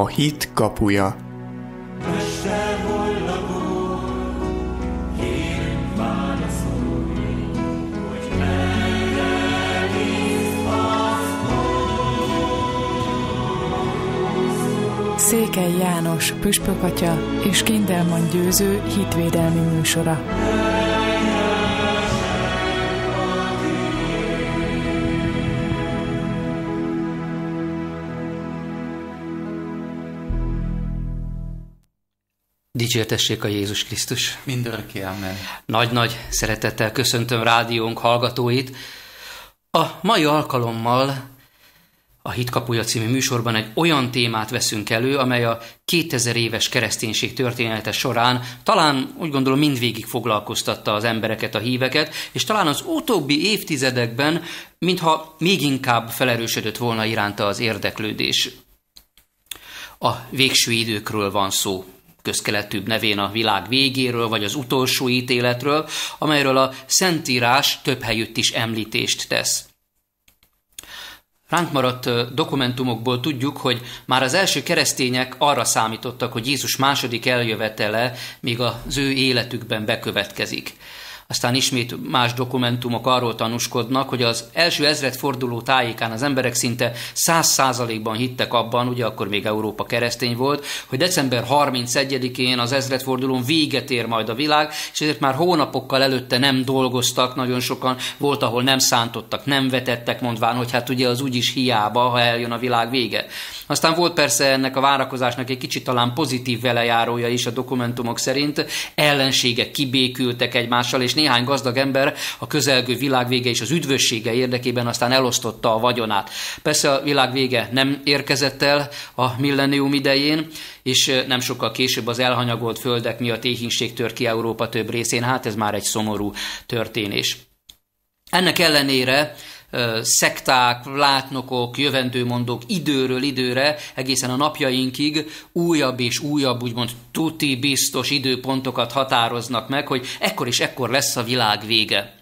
a hit kapuja. Székely János, Püspökatya és Kindelman Győző hitvédelmi műsora. Dicsértessék a Jézus Krisztus. Mindörökké, amen. Nagy-nagy szeretettel köszöntöm rádiónk hallgatóit. A mai alkalommal a Hitkapuja című műsorban egy olyan témát veszünk elő, amely a 2000 éves kereszténység története során talán úgy gondolom mindvégig foglalkoztatta az embereket, a híveket, és talán az utóbbi évtizedekben, mintha még inkább felerősödött volna iránta az érdeklődés. A végső időkről van szó közkeletűbb nevén a világ végéről, vagy az utolsó ítéletről, amelyről a Szentírás több helyütt is említést tesz. Ránk maradt dokumentumokból tudjuk, hogy már az első keresztények arra számítottak, hogy Jézus második eljövetele még az ő életükben bekövetkezik. Aztán ismét más dokumentumok arról tanúskodnak, hogy az első ezredforduló tájékán az emberek szinte 100%-ban hittek abban, ugye akkor még Európa keresztény volt, hogy december 31-én az ezredfordulón véget ér majd a világ, és ezért már hónapokkal előtte nem dolgoztak nagyon sokan, volt, ahol nem szántottak, nem vetettek, mondván, hogy hát ugye az úgyis hiába, ha eljön a világ vége. Aztán volt persze ennek a várakozásnak egy kicsit talán pozitív velejárója is a dokumentumok szerint, ellenségek kibékültek egymással, és néhány gazdag ember a közelgő világvége és az üdvössége érdekében aztán elosztotta a vagyonát. Persze a világvége nem érkezett el a millennium idején, és nem sokkal később az elhanyagolt földek miatt éhínség tör ki Európa több részén. Hát ez már egy szomorú történés. Ennek ellenére szekták, látnokok, jövendőmondók időről időre, egészen a napjainkig újabb és újabb, úgymond tuti biztos időpontokat határoznak meg, hogy ekkor és ekkor lesz a világ vége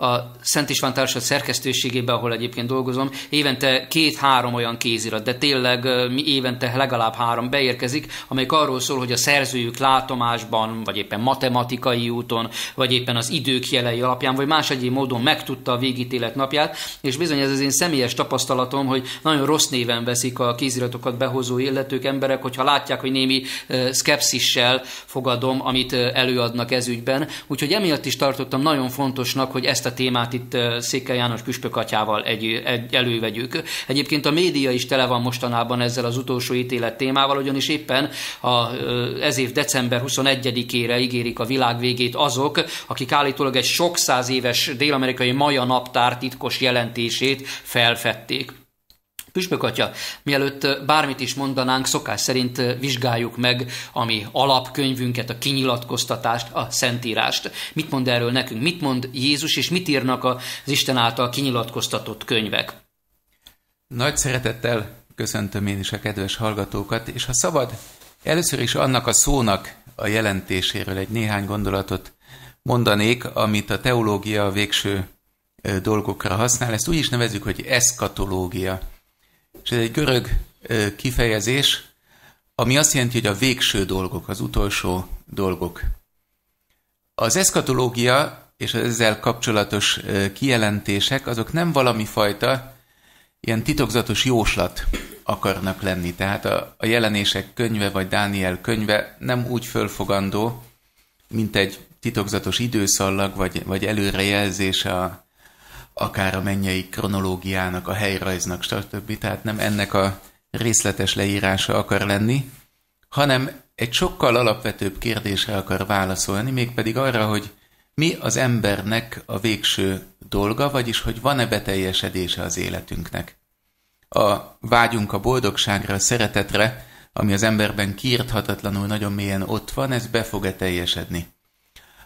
a Szent István Társaság szerkesztőségében, ahol egyébként dolgozom, évente két-három olyan kézirat, de tényleg mi évente legalább három beérkezik, amelyik arról szól, hogy a szerzőjük látomásban, vagy éppen matematikai úton, vagy éppen az idők jelei alapján, vagy más egyéb módon megtudta a végítélet napját, és bizony ez az én személyes tapasztalatom, hogy nagyon rossz néven veszik a kéziratokat behozó illetők emberek, hogyha látják, hogy némi szkepszissel fogadom, amit előadnak ezügyben. Úgyhogy emiatt is tartottam nagyon fontosnak, hogy ezt a a témát itt Székely János atyával egy, egy, elővegyük. Egyébként a média is tele van mostanában ezzel az utolsó ítélet témával, ugyanis éppen a, ez év december 21-ére ígérik a világ végét azok, akik állítólag egy sok száz éves dél-amerikai maja naptár titkos jelentését felfedték. Püspök atya, mielőtt bármit is mondanánk, szokás szerint vizsgáljuk meg a mi alapkönyvünket, a kinyilatkoztatást, a szentírást. Mit mond erről nekünk? Mit mond Jézus, és mit írnak az Isten által kinyilatkoztatott könyvek? Nagy szeretettel köszöntöm én is a kedves hallgatókat, és ha szabad, először is annak a szónak a jelentéséről egy néhány gondolatot mondanék, amit a teológia végső dolgokra használ. Ezt úgy is nevezzük, hogy eszkatológia. És ez egy görög kifejezés, ami azt jelenti, hogy a végső dolgok, az utolsó dolgok. Az eszkatológia és az ezzel kapcsolatos kijelentések, azok nem valami fajta ilyen titokzatos jóslat akarnak lenni. Tehát a, a jelenések könyve vagy Dániel könyve nem úgy fölfogandó, mint egy titokzatos időszallag vagy, vagy előrejelzése a, akár a mennyei kronológiának, a helyrajznak, stb. Tehát nem ennek a részletes leírása akar lenni, hanem egy sokkal alapvetőbb kérdésre akar válaszolni, mégpedig arra, hogy mi az embernek a végső dolga, vagyis hogy van-e beteljesedése az életünknek. A vágyunk a boldogságra, a szeretetre, ami az emberben kiirthatatlanul nagyon mélyen ott van, ez be fog-e teljesedni.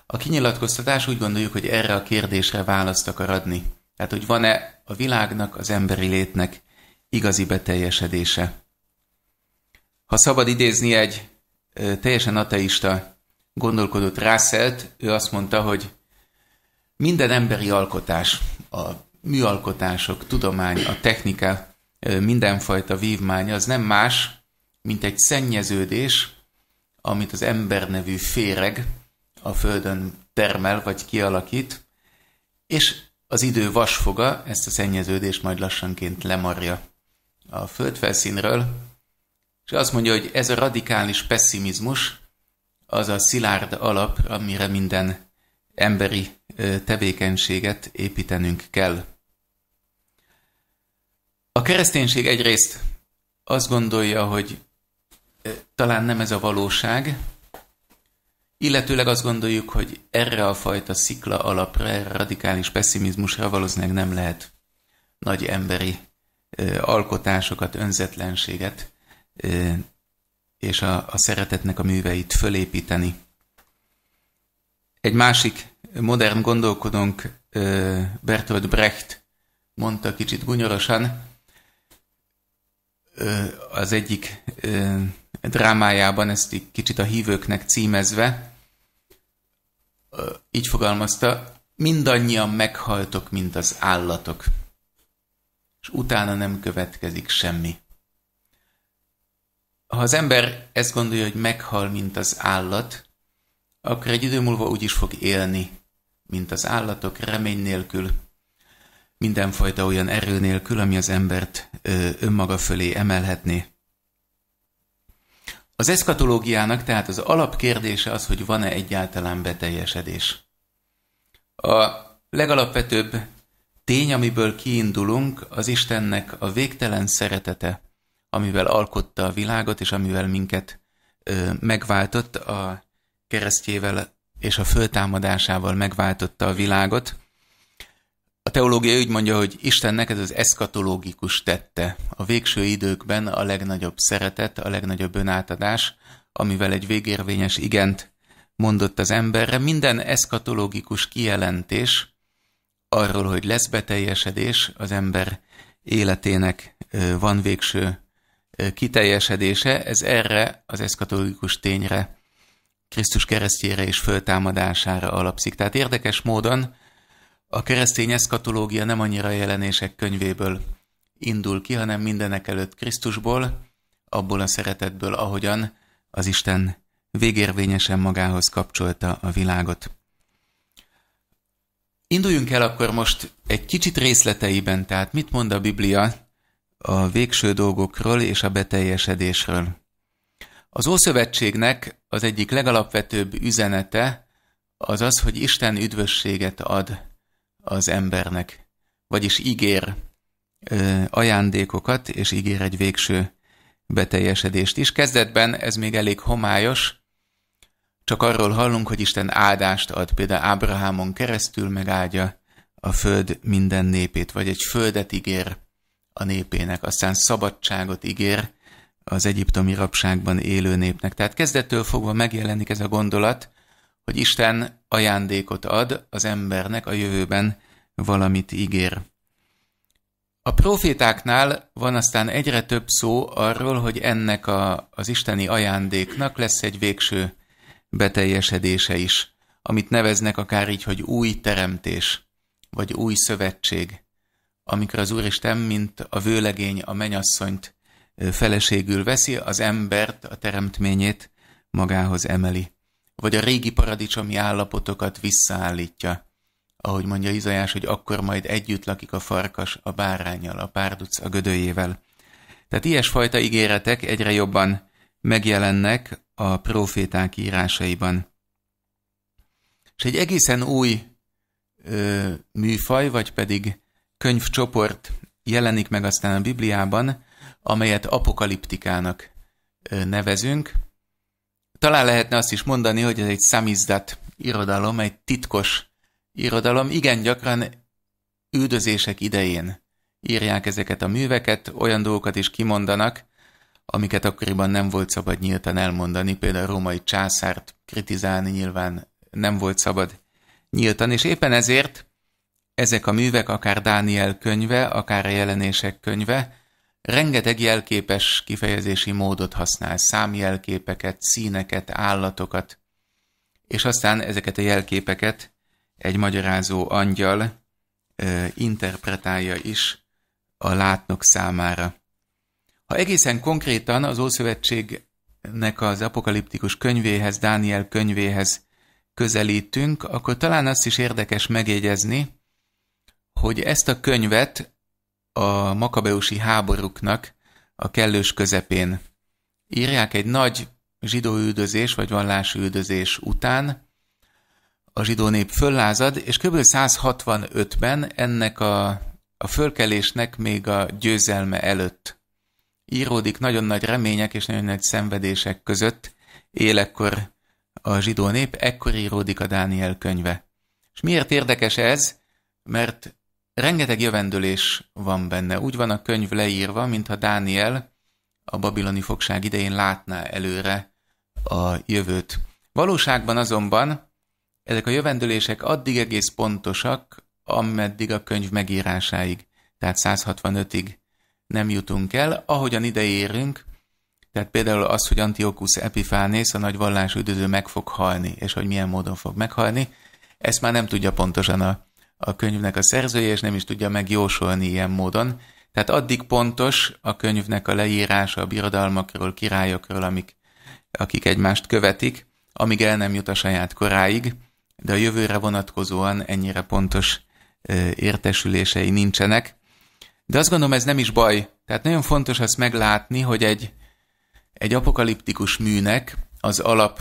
A kinyilatkoztatás úgy gondoljuk, hogy erre a kérdésre választ akar adni. Tehát, hogy van-e a világnak, az emberi létnek igazi beteljesedése. Ha szabad idézni egy teljesen ateista gondolkodott Rászelt, ő azt mondta, hogy minden emberi alkotás, a műalkotások, tudomány, a technika, mindenfajta vívmány az nem más, mint egy szennyeződés, amit az ember nevű féreg a Földön termel vagy kialakít, és az idő vasfoga ezt a szennyeződést majd lassanként lemarja a földfelszínről, és azt mondja, hogy ez a radikális pessimizmus az a szilárd alap, amire minden emberi tevékenységet építenünk kell. A kereszténység egyrészt azt gondolja, hogy talán nem ez a valóság, Illetőleg azt gondoljuk, hogy erre a fajta szikla alapra, erre radikális pessimizmusra valószínűleg nem lehet nagy emberi ö, alkotásokat, önzetlenséget ö, és a, a szeretetnek a műveit fölépíteni. Egy másik modern gondolkodónk, ö, Bertolt Brecht mondta kicsit gunyorosan, az egyik drámájában, ezt így kicsit a hívőknek címezve, így fogalmazta, mindannyian meghaltok, mint az állatok, és utána nem következik semmi. Ha az ember ezt gondolja, hogy meghal, mint az állat, akkor egy idő múlva úgy is fog élni, mint az állatok, remény nélkül, mindenfajta olyan erő nélkül, ami az embert önmaga fölé emelhetné. Az eszkatológiának tehát az alapkérdése az, hogy van-e egyáltalán beteljesedés. A legalapvetőbb tény, amiből kiindulunk, az Istennek a végtelen szeretete, amivel alkotta a világot, és amivel minket ö, megváltott a keresztjével és a föltámadásával megváltotta a világot, a teológia úgy mondja, hogy Isten neked az eszkatológikus tette. A végső időkben a legnagyobb szeretet, a legnagyobb önátadás, amivel egy végérvényes igent mondott az emberre. Minden eszkatológikus kijelentés arról, hogy lesz beteljesedés, az ember életének van végső kiteljesedése, ez erre az eszkatológikus tényre, Krisztus keresztjére és föltámadására alapszik. Tehát érdekes módon a keresztény eszkatológia nem annyira a jelenések könyvéből indul ki, hanem mindenek előtt Krisztusból, abból a szeretetből, ahogyan az Isten végérvényesen magához kapcsolta a világot. Induljunk el akkor most egy kicsit részleteiben, tehát mit mond a Biblia a végső dolgokról és a beteljesedésről. Az Ószövetségnek az egyik legalapvetőbb üzenete az az, hogy Isten üdvösséget ad az embernek, vagyis ígér ajándékokat, és ígér egy végső beteljesedést is. Kezdetben ez még elég homályos, csak arról hallunk, hogy Isten áldást ad, például Ábrahámon keresztül megáldja a föld minden népét, vagy egy földet ígér a népének, aztán szabadságot ígér az egyiptomi rabságban élő népnek. Tehát kezdettől fogva megjelenik ez a gondolat, hogy Isten ajándékot ad az embernek a jövőben valamit ígér. A profétáknál van aztán egyre több szó arról, hogy ennek a, az isteni ajándéknak lesz egy végső beteljesedése is, amit neveznek akár így, hogy új teremtés, vagy új szövetség, amikor az Úristen, mint a vőlegény a menyasszonyt feleségül veszi, az embert, a teremtményét magához emeli, vagy a régi paradicsomi állapotokat visszaállítja ahogy mondja Izajás, hogy akkor majd együtt lakik a farkas a bárányjal, a párduc a gödőjével. Tehát ilyesfajta ígéretek egyre jobban megjelennek a proféták írásaiban. És egy egészen új ö, műfaj, vagy pedig könyvcsoport jelenik meg aztán a Bibliában, amelyet apokaliptikának ö, nevezünk. Talán lehetne azt is mondani, hogy ez egy szamizdat irodalom, egy titkos irodalom igen gyakran üldözések idején írják ezeket a műveket, olyan dolgokat is kimondanak, amiket akkoriban nem volt szabad nyíltan elmondani, például a római császárt kritizálni nyilván nem volt szabad nyíltan, és éppen ezért ezek a művek, akár Dániel könyve, akár a jelenések könyve, rengeteg jelképes kifejezési módot használ, számjelképeket, színeket, állatokat, és aztán ezeket a jelképeket egy magyarázó angyal interpretálja is a látnok számára. Ha egészen konkrétan az Ószövetségnek az apokaliptikus könyvéhez, Dániel könyvéhez közelítünk, akkor talán azt is érdekes megjegyezni, hogy ezt a könyvet a makabeusi háborúknak a kellős közepén írják egy nagy zsidó üldözés vagy üldözés után, a zsidó nép föllázad, és kb. 165-ben ennek a, a fölkelésnek még a győzelme előtt íródik nagyon nagy remények és nagyon nagy szenvedések között, él ekkor a zsidó nép, ekkor íródik a Dániel könyve. És miért érdekes ez? Mert rengeteg jövendőlés van benne. Úgy van a könyv leírva, mintha Dániel a babiloni fogság idején látná előre a jövőt. Valóságban azonban ezek a jövendőlések addig egész pontosak, ameddig a könyv megírásáig, tehát 165-ig nem jutunk el. Ahogyan ide érünk, tehát például az, hogy Antiochus Epifánész, a nagy vallás üdöző meg fog halni, és hogy milyen módon fog meghalni, ezt már nem tudja pontosan a, a könyvnek a szerzője, és nem is tudja megjósolni ilyen módon. Tehát addig pontos a könyvnek a leírása a birodalmakról, királyokról, amik, akik egymást követik, amíg el nem jut a saját koráig, de a jövőre vonatkozóan ennyire pontos értesülései nincsenek. De azt gondolom, ez nem is baj. Tehát nagyon fontos azt meglátni, hogy egy, egy apokaliptikus műnek az alap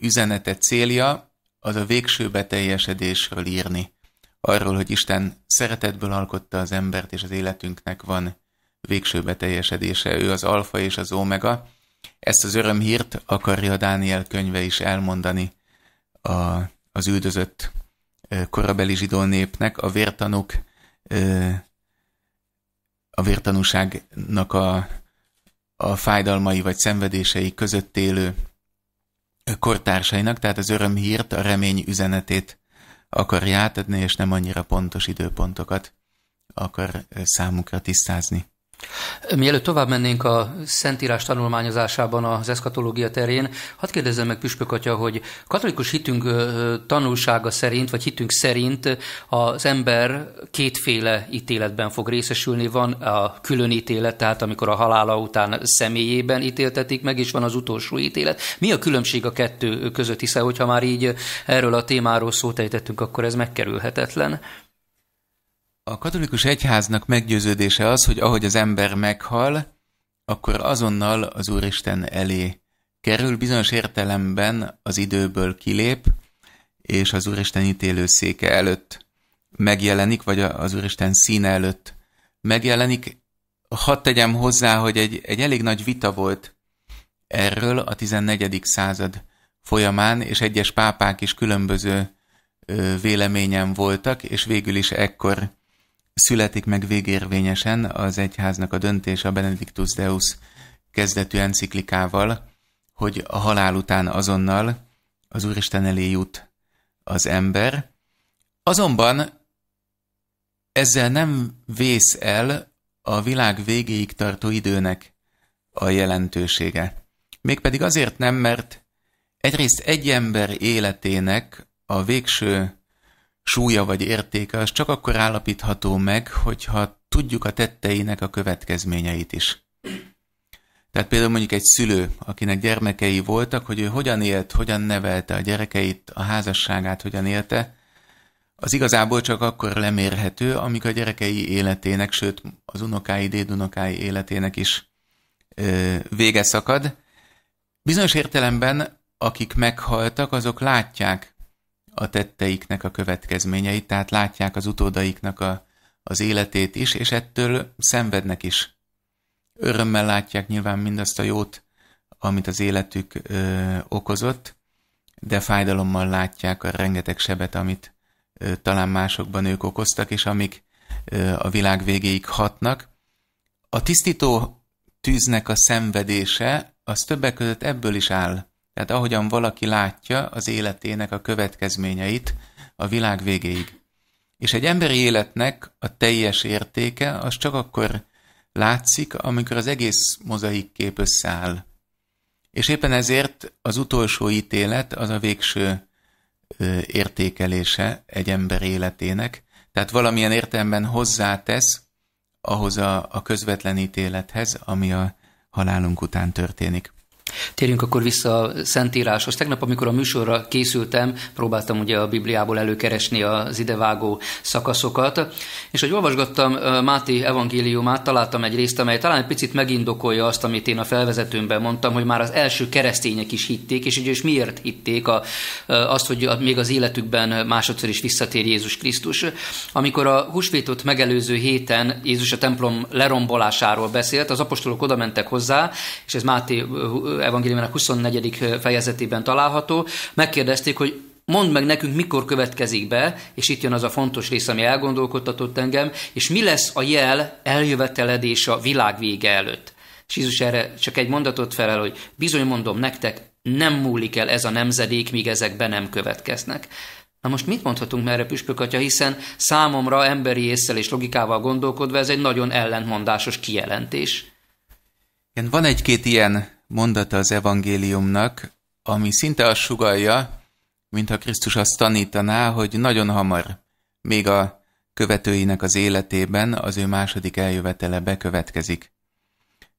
üzenete célja az a végső beteljesedésről írni. Arról, hogy Isten szeretetből alkotta az embert, és az életünknek van végső beteljesedése. Ő az alfa és az omega. Ezt az örömhírt akarja Dániel könyve is elmondani a az üldözött korabeli zsidó népnek a vértanúk a vértanúságnak a, a fájdalmai vagy szenvedései között élő kortársainak, tehát az örömhírt, a remény üzenetét akarja átadni, és nem annyira pontos időpontokat akar számukra tisztázni. Mielőtt tovább mennénk a Szentírás tanulmányozásában az eszkatológia terén, hadd kérdezzem meg Püspök atya, hogy katolikus hitünk tanulsága szerint, vagy hitünk szerint az ember kétféle ítéletben fog részesülni. Van a külön ítélet, tehát amikor a halála után személyében ítéltetik meg, és van az utolsó ítélet. Mi a különbség a kettő között, hiszen hogyha már így erről a témáról szót ejtettünk, akkor ez megkerülhetetlen. A katolikus egyháznak meggyőződése az, hogy ahogy az ember meghal, akkor azonnal az Úristen elé kerül, bizonyos értelemben az időből kilép, és az Úristen széke előtt megjelenik, vagy az Úristen színe előtt megjelenik. Hadd tegyem hozzá, hogy egy, egy elég nagy vita volt erről a 14. század folyamán, és egyes pápák is különböző véleményen voltak, és végül is ekkor születik meg végérvényesen az egyháznak a döntése a Benedictus Deus kezdetű enciklikával, hogy a halál után azonnal az Úristen elé jut az ember. Azonban ezzel nem vész el a világ végéig tartó időnek a jelentősége. Mégpedig azért nem, mert egyrészt egy ember életének a végső súlya vagy értéke az csak akkor állapítható meg, hogyha tudjuk a tetteinek a következményeit is. Tehát például mondjuk egy szülő, akinek gyermekei voltak, hogy ő hogyan élt, hogyan nevelte a gyerekeit, a házasságát hogyan élte, az igazából csak akkor lemérhető, amik a gyerekei életének, sőt az unokái, dédunokái életének is ö, vége szakad. Bizonyos értelemben, akik meghaltak, azok látják a tetteiknek a következményeit, tehát látják az utódaiknak a, az életét is, és ettől szenvednek is. Örömmel látják nyilván mindazt a jót, amit az életük ö, okozott, de fájdalommal látják a rengeteg sebet, amit ö, talán másokban ők okoztak, és amik ö, a világ végéig hatnak. A tisztító tűznek a szenvedése, az többek között ebből is áll tehát ahogyan valaki látja az életének a következményeit a világ végéig. És egy emberi életnek a teljes értéke az csak akkor látszik, amikor az egész mozaik kép összeáll. És éppen ezért az utolsó ítélet az a végső értékelése egy ember életének, tehát valamilyen értelemben hozzátesz ahhoz a, a közvetlen ítélethez, ami a halálunk után történik. Térjünk akkor vissza a Szentíráshoz. Tegnap, amikor a műsorra készültem, próbáltam ugye a Bibliából előkeresni az idevágó szakaszokat, és hogy olvasgattam Máté evangéliumát, találtam egy részt, amely talán egy picit megindokolja azt, amit én a felvezetőmben mondtam, hogy már az első keresztények is hitték, és ugye is miért hitték a, azt, hogy még az életükben másodszor is visszatér Jézus Krisztus. Amikor a húsvétot megelőző héten Jézus a templom lerombolásáról beszélt, az apostolok oda mentek hozzá, és ez Máté evangéliumának 24. fejezetében található. Megkérdezték, hogy mondd meg nekünk, mikor következik be, és itt jön az a fontos rész, ami elgondolkodtatott engem, és mi lesz a jel eljöveteledés a világ vége előtt. És Jézus erre csak egy mondatot felel, hogy bizony mondom nektek, nem múlik el ez a nemzedék, míg ezek be nem következnek. Na most mit mondhatunk merre Püspök atya, hiszen számomra emberi észre és logikával gondolkodva ez egy nagyon ellentmondásos kijelentés. Igen, van egy-két ilyen mondata az evangéliumnak, ami szinte azt sugalja, mintha Krisztus azt tanítaná, hogy nagyon hamar, még a követőinek az életében az ő második eljövetele bekövetkezik.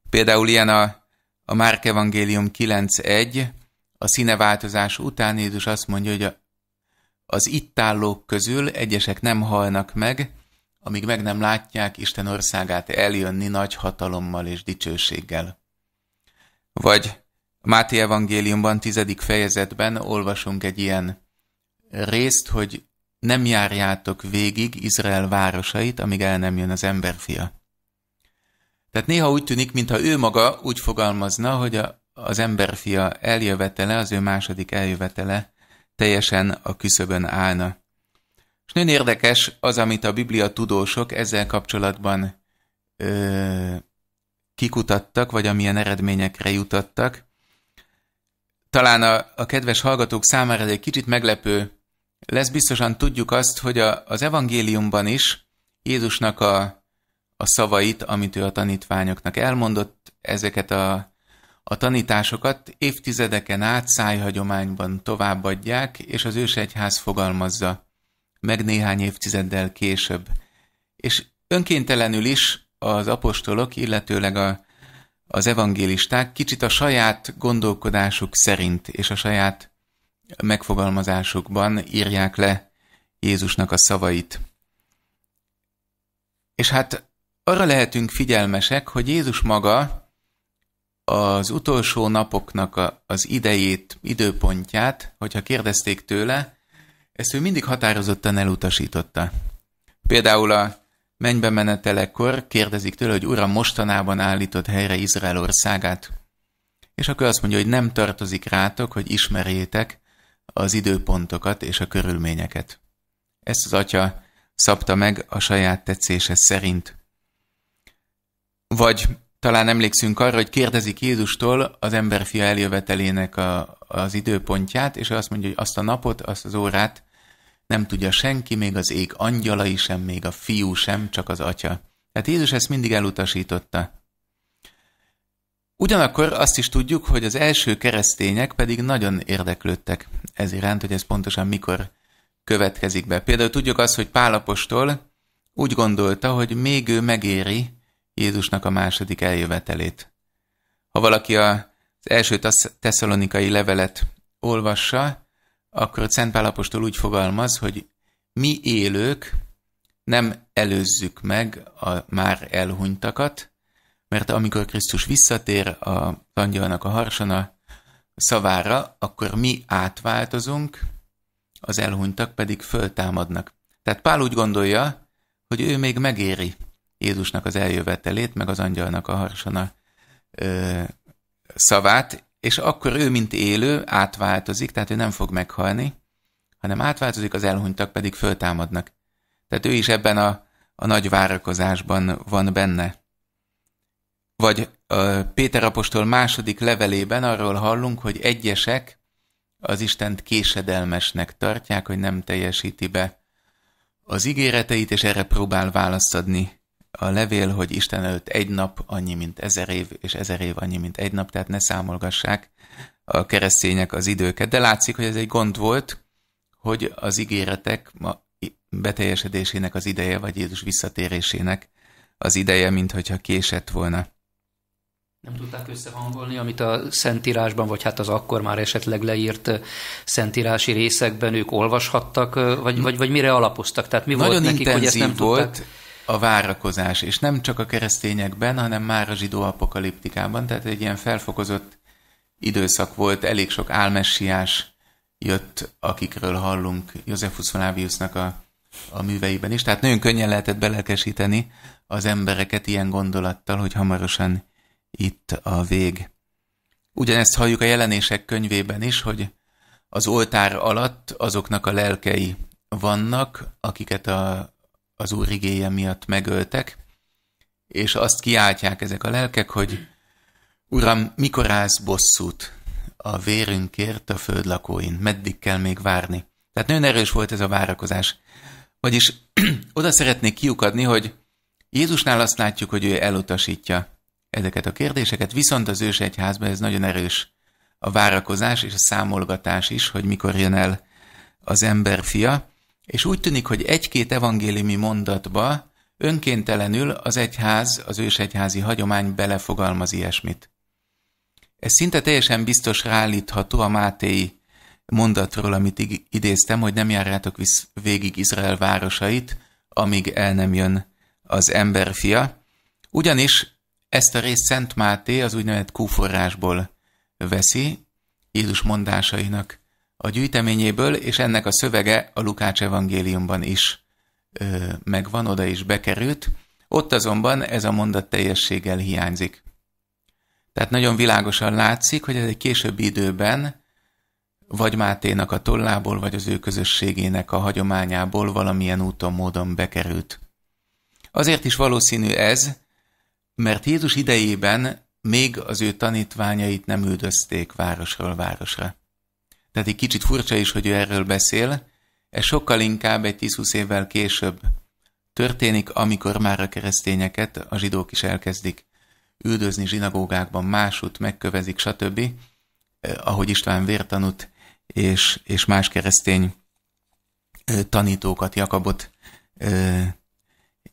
Például ilyen a, a Márk Evangélium 9.1, a színeváltozás után Jézus azt mondja, hogy a, az itt állók közül egyesek nem halnak meg, amíg meg nem látják Isten országát eljönni nagy hatalommal és dicsőséggel. Vagy Máté evangéliumban, tizedik fejezetben olvasunk egy ilyen részt, hogy nem járjátok végig Izrael városait, amíg el nem jön az emberfia. Tehát néha úgy tűnik, mintha ő maga úgy fogalmazna, hogy a, az emberfia eljövetele, az ő második eljövetele teljesen a küszöbön állna. És nagyon érdekes az, amit a biblia tudósok ezzel kapcsolatban ö, kikutattak, vagy amilyen eredményekre jutottak. Talán a, a kedves hallgatók számára ez egy kicsit meglepő lesz, biztosan tudjuk azt, hogy a, az evangéliumban is Jézusnak a, a szavait, amit ő a tanítványoknak elmondott, ezeket a, a tanításokat évtizedeken át szájhagyományban továbbadják, és az ősegyház fogalmazza meg néhány évtizeddel később. És önkéntelenül is az apostolok, illetőleg a, az evangélisták kicsit a saját gondolkodásuk szerint és a saját megfogalmazásukban írják le Jézusnak a szavait. És hát arra lehetünk figyelmesek, hogy Jézus maga az utolsó napoknak a, az idejét, időpontját, hogyha kérdezték tőle, ezt ő mindig határozottan elutasította. Például a Mennybe menetelekkor kérdezik tőle, hogy uram, mostanában állított helyre Izrael országát. És akkor azt mondja, hogy nem tartozik rátok, hogy ismerjétek az időpontokat és a körülményeket. Ezt az atya szabta meg a saját tetszése szerint. Vagy talán emlékszünk arra, hogy kérdezik Jézustól az emberfia eljövetelének a, az időpontját, és azt mondja, hogy azt a napot, azt az órát nem tudja senki, még az ég angyalai sem, még a fiú sem, csak az atya. Tehát Jézus ezt mindig elutasította. Ugyanakkor azt is tudjuk, hogy az első keresztények pedig nagyon érdeklődtek ez iránt, hogy ez pontosan mikor következik be. Például tudjuk azt, hogy Pálapostól úgy gondolta, hogy még ő megéri Jézusnak a második eljövetelét. Ha valaki az első tesszalonikai levelet olvassa, akkor Szent Pálapostól úgy fogalmaz, hogy mi élők nem előzzük meg a már elhunytakat, mert amikor Krisztus visszatér a angyalnak a harsona szavára, akkor mi átváltozunk, az elhunytak pedig föltámadnak. Tehát Pál úgy gondolja, hogy ő még megéri Jézusnak az eljövetelét, meg az angyalnak a harsona ö, szavát, és akkor ő, mint élő, átváltozik, tehát ő nem fog meghalni, hanem átváltozik, az elhunytak pedig föltámadnak. Tehát ő is ebben a, a nagy várakozásban van benne. Vagy a Péter Apostol második levelében arról hallunk, hogy egyesek az Istent késedelmesnek tartják, hogy nem teljesíti be az ígéreteit, és erre próbál választ adni a levél, hogy Isten előtt egy nap annyi, mint ezer év, és ezer év annyi, mint egy nap, tehát ne számolgassák a keresztények az időket. De látszik, hogy ez egy gond volt, hogy az ígéretek ma beteljesedésének az ideje, vagy Jézus visszatérésének az ideje, mint hogyha késett volna. Nem tudták összehangolni, amit a Szentírásban, vagy hát az akkor már esetleg leírt Szentírási részekben ők olvashattak, vagy, vagy, vagy mire alapoztak? Tehát mi Nagyon volt nekik, intenzív hogy ezt nem volt, tudták? a várakozás, és nem csak a keresztényekben, hanem már a zsidó apokaliptikában, tehát egy ilyen felfokozott időszak volt, elég sok álmessiás jött, akikről hallunk Józsefus Flaviusnak a, a műveiben is, tehát nagyon könnyen lehetett belelkesíteni az embereket ilyen gondolattal, hogy hamarosan itt a vég. Ugyanezt halljuk a jelenések könyvében is, hogy az oltár alatt azoknak a lelkei vannak, akiket a az Úr igéje miatt megöltek, és azt kiáltják ezek a lelkek, hogy Uram, mikor állsz bosszút a vérünkért a föld lakóin? Meddig kell még várni? Tehát nagyon erős volt ez a várakozás. Vagyis oda szeretnék kiukadni, hogy Jézusnál azt látjuk, hogy ő elutasítja ezeket a kérdéseket, viszont az egyházban ez nagyon erős a várakozás és a számolgatás is, hogy mikor jön el az ember fia. És úgy tűnik, hogy egy-két evangéliumi mondatba önkéntelenül az egyház, az ősegyházi hagyomány belefogalmaz ilyesmit. Ez szinte teljesen biztos ráállítható a Mátéi mondatról, amit idéztem, hogy nem járjátok visz végig Izrael városait, amíg el nem jön az emberfia. Ugyanis ezt a részt Szent Máté az úgynevezett kúforrásból veszi, Jézus mondásainak a gyűjteményéből, és ennek a szövege a Lukács evangéliumban is ö, megvan, oda is bekerült. Ott azonban ez a mondat teljességgel hiányzik. Tehát nagyon világosan látszik, hogy ez egy későbbi időben vagy Máténak a tollából, vagy az ő közösségének a hagyományából valamilyen úton, módon bekerült. Azért is valószínű ez, mert Jézus idejében még az ő tanítványait nem üldözték városról városra. Tehát egy kicsit furcsa is, hogy ő erről beszél. Ez sokkal inkább egy 10-20 évvel később történik, amikor már a keresztényeket a zsidók is elkezdik üldözni zsinagógákban, másút megkövezik, stb. Eh, ahogy István vértanút és, és más keresztény eh, tanítókat, Jakabot eh,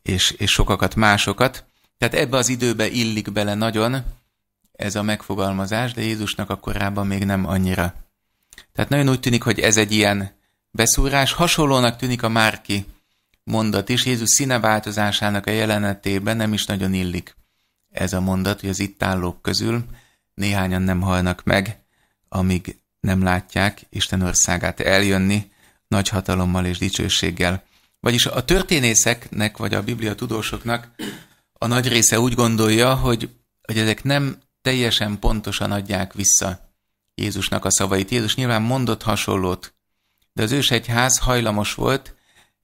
és, és sokakat másokat. Tehát ebbe az időbe illik bele nagyon ez a megfogalmazás, de Jézusnak a korában még nem annyira. Tehát nagyon úgy tűnik, hogy ez egy ilyen beszúrás. Hasonlónak tűnik a Márki mondat is. Jézus színe változásának a jelenetében nem is nagyon illik ez a mondat, hogy az itt állók közül néhányan nem halnak meg, amíg nem látják Isten országát eljönni nagy hatalommal és dicsőséggel. Vagyis a történészeknek, vagy a biblia tudósoknak a nagy része úgy gondolja, hogy, hogy ezek nem teljesen pontosan adják vissza Jézusnak a szavait. Jézus nyilván mondott hasonlót, de az ősegyház hajlamos volt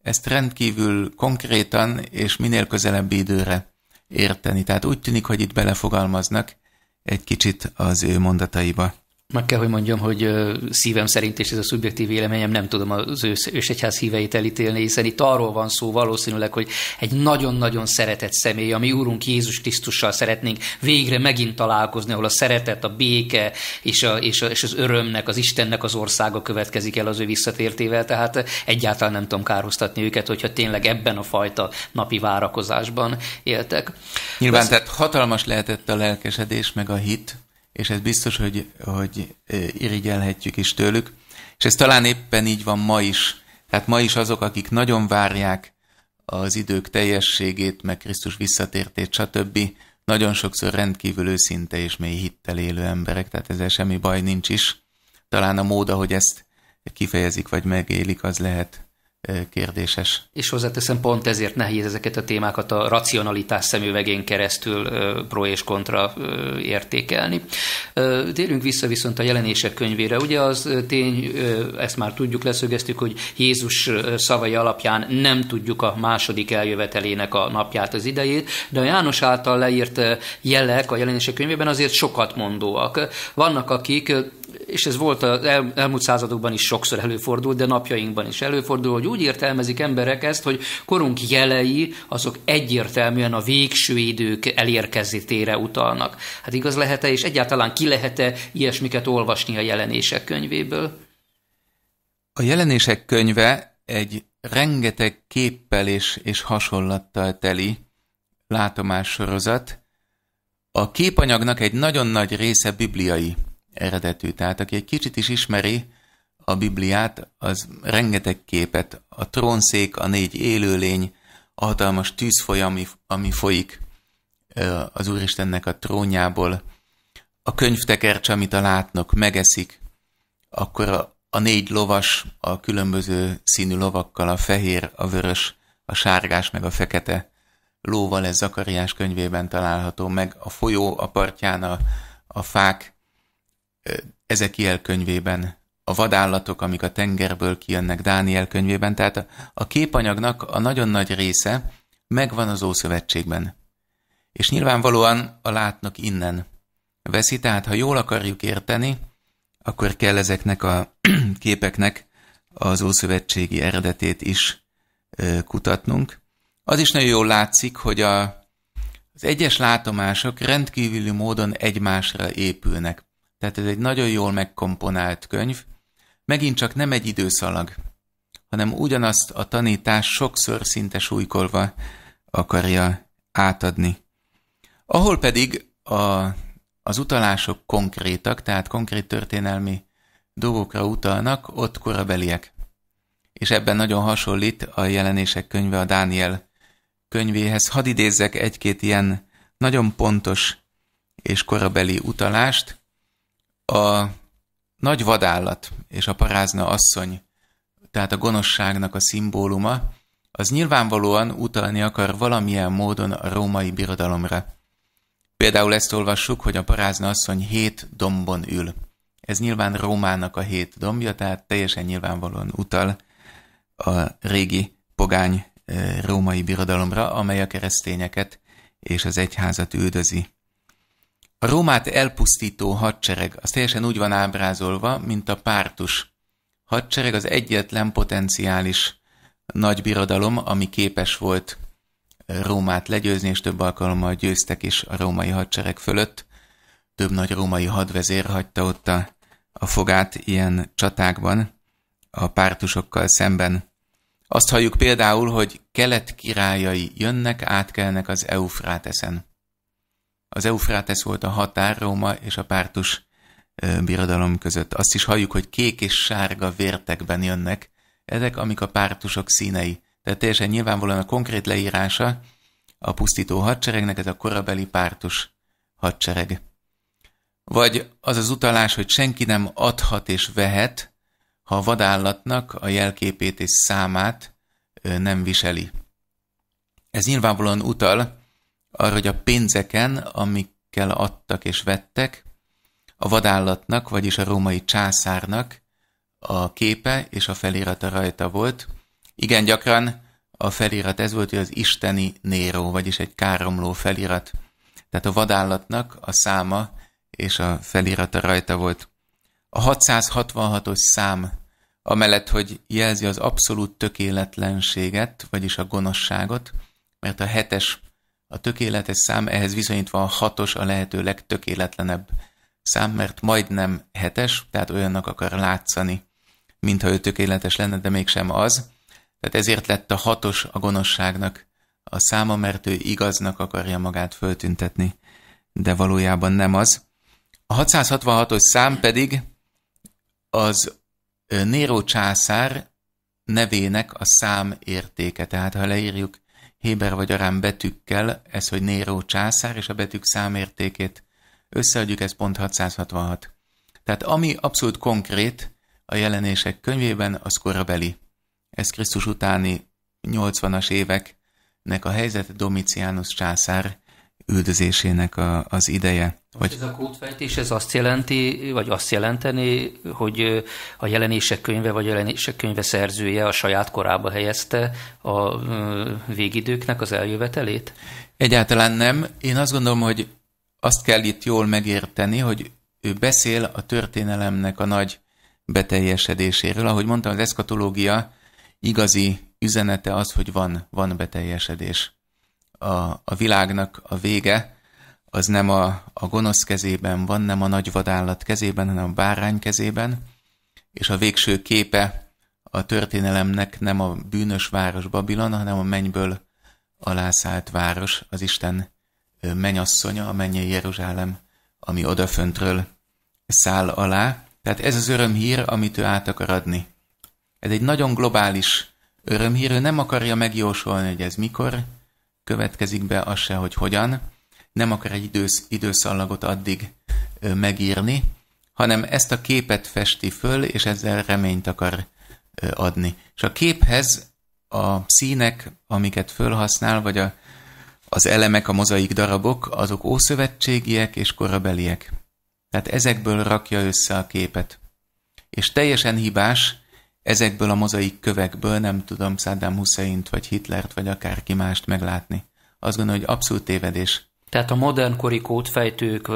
ezt rendkívül konkrétan és minél közelebbi időre érteni. Tehát úgy tűnik, hogy itt belefogalmaznak egy kicsit az ő mondataiba. Meg kell, hogy mondjam, hogy szívem szerint, és ez a szubjektív véleményem, nem tudom az ősegyház híveit elítélni, hiszen itt arról van szó valószínűleg, hogy egy nagyon-nagyon szeretett személy, ami Úrunk Jézus Krisztussal szeretnénk végre megint találkozni, ahol a szeretet, a béke és, a, és, a, és az örömnek, az Istennek az országa következik el az ő visszatértével, tehát egyáltalán nem tudom károsztatni őket, hogyha tényleg ebben a fajta napi várakozásban éltek. Nyilván, Lesz... tehát hatalmas lehetett a lelkesedés, meg a hit, és ez biztos, hogy, hogy irigyelhetjük is tőlük. És ez talán éppen így van ma is. Tehát ma is azok, akik nagyon várják az idők teljességét, meg Krisztus visszatértét, stb., nagyon sokszor rendkívül őszinte és mély hittel élő emberek, tehát ezzel semmi baj nincs is. Talán a mód, ahogy ezt kifejezik vagy megélik, az lehet kérdéses. És hozzáteszem, pont ezért nehéz ezeket a témákat a racionalitás szemüvegén keresztül pro és kontra értékelni. Térjünk vissza viszont a jelenések könyvére. Ugye az tény, ezt már tudjuk, leszögeztük, hogy Jézus szavai alapján nem tudjuk a második eljövetelének a napját, az idejét, de a János által leírt jelek a jelenések könyvében azért sokat mondóak. Vannak, akik és ez volt az el, elmúlt századokban is sokszor előfordult, de napjainkban is előfordul, hogy úgy értelmezik emberek ezt, hogy korunk jelei azok egyértelműen a végső idők elérkezítére utalnak. Hát igaz lehet-e, és egyáltalán ki lehet-e ilyesmiket olvasni a jelenések könyvéből? A jelenések könyve egy rengeteg képpel és, és hasonlattal teli látomássorozat. A képanyagnak egy nagyon nagy része bibliai eredetű. Tehát aki egy kicsit is ismeri a Bibliát, az rengeteg képet, a trónszék, a négy élőlény, a hatalmas tűzfolyam, ami, ami folyik az Úristennek a trónjából, a könyvtekercs, amit a látnak, megeszik, akkor a, a négy lovas a különböző színű lovakkal, a fehér, a vörös, a sárgás, meg a fekete lóval, ez Zakariás könyvében található, meg a folyó a partján a, a fák, Ezekiel könyvében, a vadállatok, amik a tengerből kijönnek Dániel könyvében, tehát a, a képanyagnak a nagyon nagy része megvan az Ószövetségben. És nyilvánvalóan a látnak innen veszi, tehát ha jól akarjuk érteni, akkor kell ezeknek a képeknek az Ószövetségi eredetét is kutatnunk. Az is nagyon jól látszik, hogy a, az egyes látomások rendkívüli módon egymásra épülnek. Tehát ez egy nagyon jól megkomponált könyv. Megint csak nem egy időszalag, hanem ugyanazt a tanítás sokszor szinte súlykolva akarja átadni. Ahol pedig a, az utalások konkrétak, tehát konkrét történelmi dolgokra utalnak, ott korabeliek. És ebben nagyon hasonlít a jelenések könyve a Dániel könyvéhez. Hadd idézzek egy-két ilyen nagyon pontos és korabeli utalást. A nagy vadállat és a parázna asszony, tehát a gonoszságnak a szimbóluma, az nyilvánvalóan utalni akar valamilyen módon a római birodalomra. Például ezt olvassuk, hogy a parázna asszony hét dombon ül. Ez nyilván Rómának a hét dombja, tehát teljesen nyilvánvalóan utal a régi pogány eh, római birodalomra, amely a keresztényeket és az egyházat üldözi. A Rómát elpusztító hadsereg, az teljesen úgy van ábrázolva, mint a pártus. Hadsereg az egyetlen potenciális nagy birodalom, ami képes volt eh, Rómát legyőzni, és több alkalommal győztek is a római hadsereg fölött. Több nagy római hadvezér hagyta ott a, a fogát ilyen csatákban a pártusokkal szemben. Azt halljuk például, hogy kelet királyai jönnek, átkelnek az Eufráteszen az Eufrátesz volt a határ Róma és a Pártus birodalom között. Azt is halljuk, hogy kék és sárga vértekben jönnek. Ezek, amik a pártusok színei. Tehát teljesen nyilvánvalóan a konkrét leírása a pusztító hadseregnek, ez a korabeli pártus hadsereg. Vagy az az utalás, hogy senki nem adhat és vehet, ha a vadállatnak a jelképét és számát nem viseli. Ez nyilvánvalóan utal arra, hogy a pénzeken, amikkel adtak és vettek, a vadállatnak, vagyis a római császárnak a képe és a felirata rajta volt. Igen gyakran a felirat ez volt, hogy az isteni Néró, vagyis egy káromló felirat. Tehát a vadállatnak a száma és a felirata rajta volt. A 666-os szám, amellett, hogy jelzi az abszolút tökéletlenséget, vagyis a gonoszságot, mert a hetes a tökéletes szám ehhez viszonyítva a hatos a lehető legtökéletlenebb szám, mert majdnem hetes, tehát olyannak akar látszani, mintha ő tökéletes lenne, de mégsem az. Tehát ezért lett a hatos a gonoszságnak a száma, mert ő igaznak akarja magát föltüntetni, de valójában nem az. A 666-os szám pedig az Néró császár nevének a szám értéke. Tehát ha leírjuk héber vagy arám betűkkel, ez, hogy Néró császár, és a betűk számértékét összeadjuk, ez pont 666. Tehát ami abszolút konkrét a jelenések könyvében, az korabeli. Ez Krisztus utáni 80-as éveknek a helyzet Domitianus császár üldözésének a, az ideje. Most vagy... ez a kódfejtés, ez azt jelenti, vagy azt jelenteni, hogy a jelenések könyve, vagy a jelenések könyve szerzője a saját korába helyezte a végidőknek az eljövetelét? Egyáltalán nem. Én azt gondolom, hogy azt kell itt jól megérteni, hogy ő beszél a történelemnek a nagy beteljesedéséről. Ahogy mondtam, az eszkatológia igazi üzenete az, hogy van, van beteljesedés a, a világnak a vége az nem a, a gonosz kezében van, nem a nagy vadállat kezében, hanem a bárány kezében, és a végső képe a történelemnek nem a bűnös város Babilon, hanem a mennyből alászállt város, az Isten mennyasszonya, a mennyei Jeruzsálem, ami odaföntről száll alá. Tehát ez az örömhír, amit ő át akar adni. Ez egy nagyon globális örömhír, ő nem akarja megjósolni, hogy ez mikor, következik be, az se, hogy hogyan. Nem akar egy idősz, időszallagot addig ö, megírni, hanem ezt a képet festi föl, és ezzel reményt akar ö, adni. És a képhez a színek, amiket fölhasznál, vagy a, az elemek, a mozaik darabok, azok ószövetségiek és korabeliek. Tehát ezekből rakja össze a képet. És teljesen hibás, Ezekből a mozaik kövekből nem tudom Saddam Husseint, vagy Hitlert, vagy akárki mást meglátni. Azt gondolom, hogy abszolút tévedés. Tehát a modernkori kódfejtők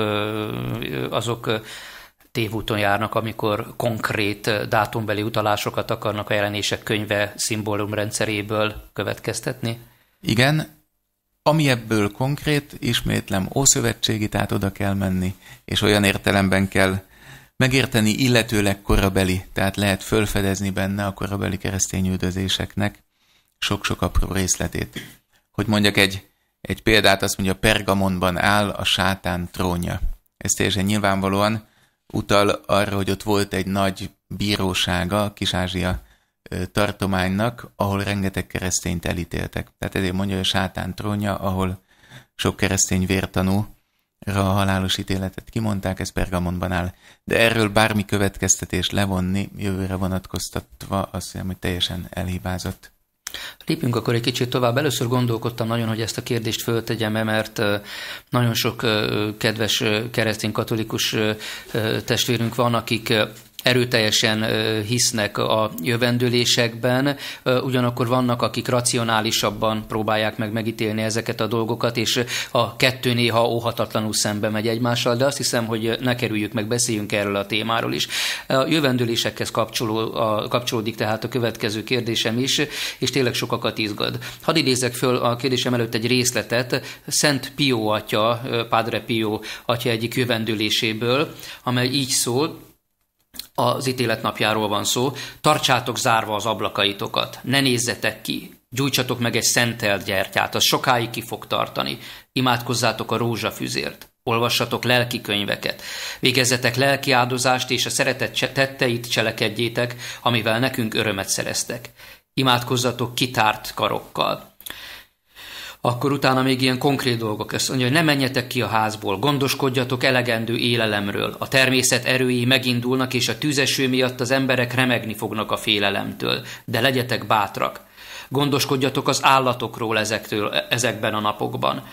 azok tévúton járnak, amikor konkrét dátumbeli utalásokat akarnak a jelenések könyve szimbólumrendszeréből következtetni? Igen, ami ebből konkrét, ismétlem, ószövetségi, tehát oda kell menni, és olyan értelemben kell megérteni illetőleg korabeli, tehát lehet fölfedezni benne a korabeli keresztény üldözéseknek sok-sok apró részletét. Hogy mondjak egy, egy példát, azt mondja, Pergamonban áll a sátán trónja. Ez teljesen nyilvánvalóan utal arra, hogy ott volt egy nagy bírósága Kis-Ázsia tartománynak, ahol rengeteg keresztényt elítéltek. Tehát ezért mondja, hogy a sátán trónja, ahol sok keresztény vértanú a halálos ítéletet kimondták, ez Pergamonban áll. De erről bármi következtetés levonni, jövőre vonatkoztatva azt hiszem, hogy teljesen elhibázott. Lépjünk akkor egy kicsit tovább. Először gondolkodtam nagyon, hogy ezt a kérdést föltegyem mert nagyon sok kedves keresztény katolikus testvérünk van, akik erőteljesen hisznek a jövendőlésekben, ugyanakkor vannak, akik racionálisabban próbálják meg megítélni ezeket a dolgokat, és a kettő néha óhatatlanul szembe megy egymással, de azt hiszem, hogy ne kerüljük meg, beszéljünk erről a témáról is. A jövendőlésekhez kapcsoló, a, kapcsolódik tehát a következő kérdésem is, és tényleg sokakat izgad. Hadd idézek föl a kérdésem előtt egy részletet, Szent Pio atya, Padre Pio atya egyik jövendőléséből, amely így szól, az ítélet napjáról van szó, tartsátok zárva az ablakaitokat, ne nézzetek ki, gyújtsatok meg egy szentelt gyertyát, az sokáig ki fog tartani, imádkozzátok a rózsafüzért, olvassatok lelki könyveket, végezzetek lelki áldozást és a szeretet tetteit cselekedjétek, amivel nekünk örömet szereztek. Imádkozzatok kitárt karokkal, akkor utána még ilyen konkrét dolgok. Ezt mondja, hogy ne menjetek ki a házból, gondoskodjatok elegendő élelemről. A természet erői megindulnak, és a tüzeső miatt az emberek remegni fognak a félelemtől. De legyetek bátrak. Gondoskodjatok az állatokról ezektől, ezekben a napokban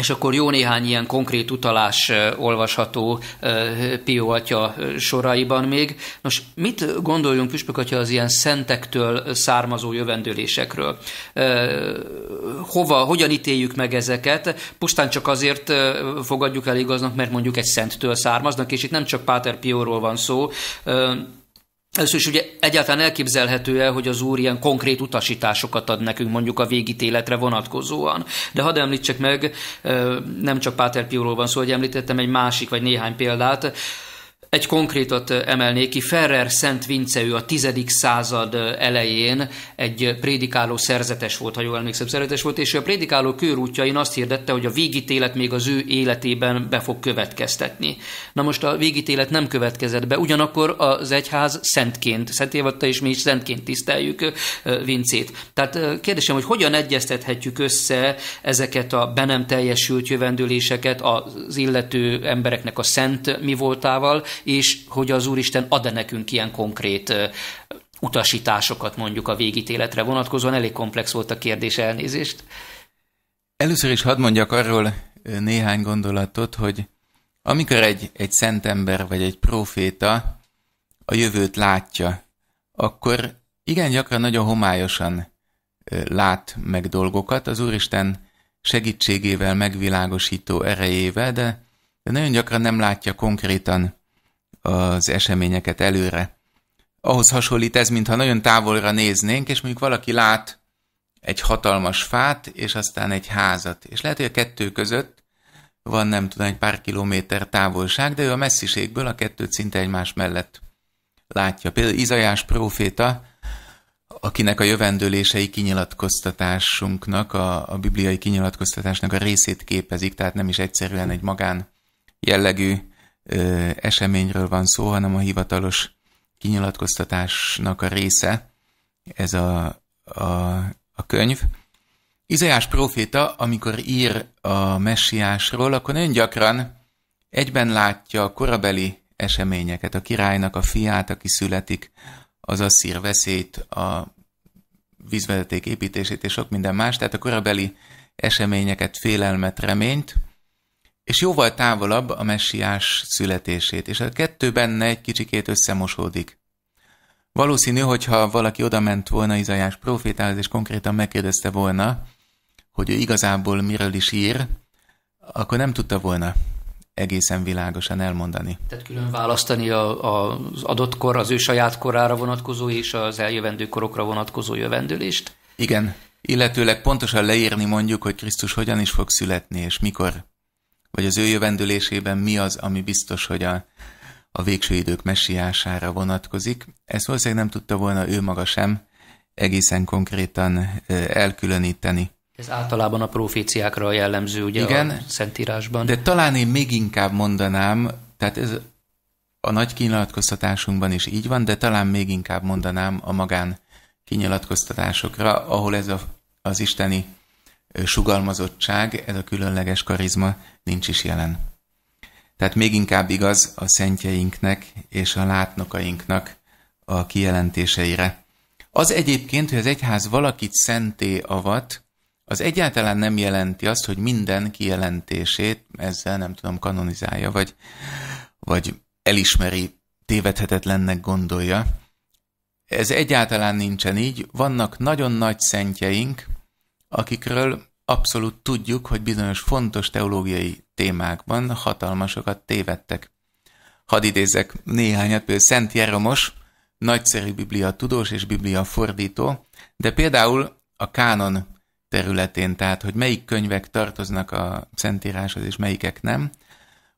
és akkor jó néhány ilyen konkrét utalás olvasható Pio atya soraiban még. Nos, mit gondoljunk Püspök atya az ilyen szentektől származó jövendőlésekről? Hova, hogyan ítéljük meg ezeket? Pusztán csak azért fogadjuk el igaznak, mert mondjuk egy szenttől származnak, és itt nem csak Páter Pióról van szó, Először is ugye egyáltalán elképzelhető-e, hogy az úr ilyen konkrét utasításokat ad nekünk mondjuk a végítéletre vonatkozóan. De hadd említsek meg, nem csak Páter Pióról van szó, hogy említettem egy másik vagy néhány példát, egy konkrétot emelnék ki, Ferrer Szent Vince, ő a 10. század elején egy prédikáló szerzetes volt, ha jól emlékszem, szerzetes volt, és a prédikáló körútjain azt hirdette, hogy a végítélet még az ő életében be fog következtetni. Na most a végítélet nem következett be, ugyanakkor az egyház szentként, szentévatta, és mi is szentként tiszteljük Vincét. Tehát kérdésem, hogy hogyan egyeztethetjük össze ezeket a be nem teljesült jövendőléseket az illető embereknek a szent mi voltával, és hogy az Úristen ad-e nekünk ilyen konkrét utasításokat mondjuk a végítéletre vonatkozóan. Elég komplex volt a kérdés, elnézést. Először is hadd mondjak arról néhány gondolatot, hogy amikor egy, egy szent ember vagy egy proféta a jövőt látja, akkor igen gyakran nagyon homályosan lát meg dolgokat az Úristen segítségével, megvilágosító erejével, de, de nagyon gyakran nem látja konkrétan az eseményeket előre. Ahhoz hasonlít ez, mintha nagyon távolra néznénk, és mondjuk valaki lát egy hatalmas fát, és aztán egy házat. És lehet, hogy a kettő között van nem tudom, egy pár kilométer távolság, de ő a messziségből a kettőt szinte egymás mellett látja. Például Izajás próféta, akinek a jövendőlései kinyilatkoztatásunknak, a, a bibliai kinyilatkoztatásnak a részét képezik, tehát nem is egyszerűen egy magán jellegű ö, eseményről van szó, hanem a hivatalos kinyilatkoztatásnak a része ez a, a, a könyv. Izaiás proféta, amikor ír a messiásról, akkor nagyon gyakran egyben látja a korabeli eseményeket, a királynak a fiát, aki születik, az asszír veszélyt, a vízvezeték építését és sok minden más, tehát a korabeli eseményeket, félelmet, reményt, és jóval távolabb a messiás születését, és a kettő benne egy kicsikét összemosódik. Valószínű, hogyha valaki oda ment volna Izajás profétához, és konkrétan megkérdezte volna, hogy ő igazából miről is ír, akkor nem tudta volna egészen világosan elmondani. Tehát külön választani a, a, az adott kor, az ő saját korára vonatkozó és az eljövendő korokra vonatkozó jövendőlést? Igen, illetőleg pontosan leírni mondjuk, hogy Krisztus hogyan is fog születni és mikor vagy az ő jövendülésében mi az, ami biztos, hogy a, a végső idők messiására vonatkozik. Ezt valószínűleg nem tudta volna ő maga sem egészen konkrétan elkülöníteni. Ez általában a proféciákra jellemző, ugye Igen, a Szentírásban. De talán én még inkább mondanám, tehát ez a nagy kinyilatkoztatásunkban is így van, de talán még inkább mondanám a magán kinyilatkoztatásokra, ahol ez a, az isteni sugalmazottság, ez a különleges karizma nincs is jelen. Tehát még inkább igaz a szentjeinknek és a látnokainknak a kijelentéseire. Az egyébként, hogy az egyház valakit szenté avat, az egyáltalán nem jelenti azt, hogy minden kijelentését ezzel nem tudom, kanonizálja, vagy, vagy elismeri, tévedhetetlennek gondolja. Ez egyáltalán nincsen így. Vannak nagyon nagy szentjeink, akikről abszolút tudjuk, hogy bizonyos fontos teológiai témákban hatalmasokat tévedtek. Hadd idézek néhányat, például Szent Jeromos, nagyszerű biblia tudós és biblia fordító, de például a kánon területén, tehát hogy melyik könyvek tartoznak a Szentíráshoz és melyikek nem,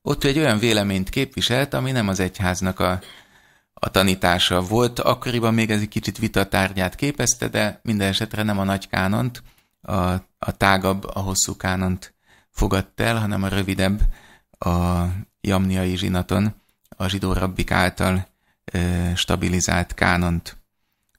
ott egy olyan véleményt képviselt, ami nem az egyháznak a, a tanítása volt. Akkoriban még ez egy kicsit vitatárgyát képezte, de minden esetre nem a nagy kánont, a, a tágabb, a hosszú kánont fogadt el, hanem a rövidebb, a jamniai zsinaton a zsidó rabbik által ö, stabilizált kánont.